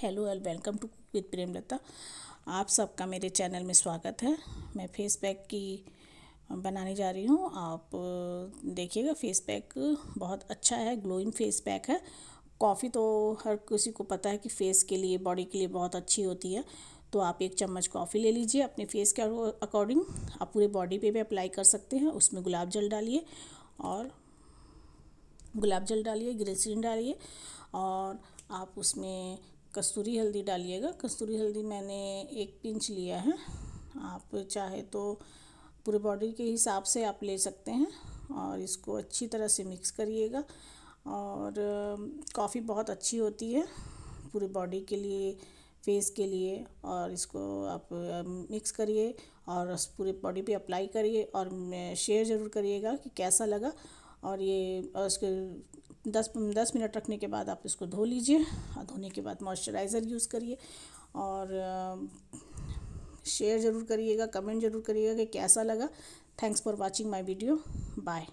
hello all welcome to cook with Premlata आप सबका मेरे चैनल में स्वागत है मैं फेस पैक की बनाने जा रही हूँ आप देखिएगा फेस पैक बहुत अच्छा है ग्लोइंग फेस पैक है कॉफ़ी तो हर किसी को पता है कि फेस के लिए बॉडी के लिए बहुत अच्छी होती है तो आप एक चम्मच कॉफ़ी ले लीजिए अपने फेस के अकॉर्डिंग आप पूरे बॉडी पे भी अप्लाई कर सकते हैं उसमें गुलाब जल डालिए और गुलाब जल डालिए ग्रेसिन डालिए और आप उसमें कस्तूरी हल्दी डालिएगा कस्तूरी हल्दी मैंने एक पिंच लिया है आप चाहे तो पूरे बॉडी के हिसाब से आप ले सकते हैं और इसको अच्छी तरह से मिक्स करिएगा और कॉफ़ी बहुत अच्छी होती है पूरे बॉडी के लिए फेस के लिए और इसको आप मिक्स करिए और पूरे बॉडी पे अप्लाई करिए और शेयर ज़रूर करिएगा कि कैसा लगा और ये उसके दस दस मिनट रखने के बाद आप इसको धो लीजिए और धोने के बाद मॉइस्चराइज़र यूज़ करिए और शेयर ज़रूर करिएगा कमेंट ज़रूर करिएगा कि कैसा लगा thanks for watching my video bye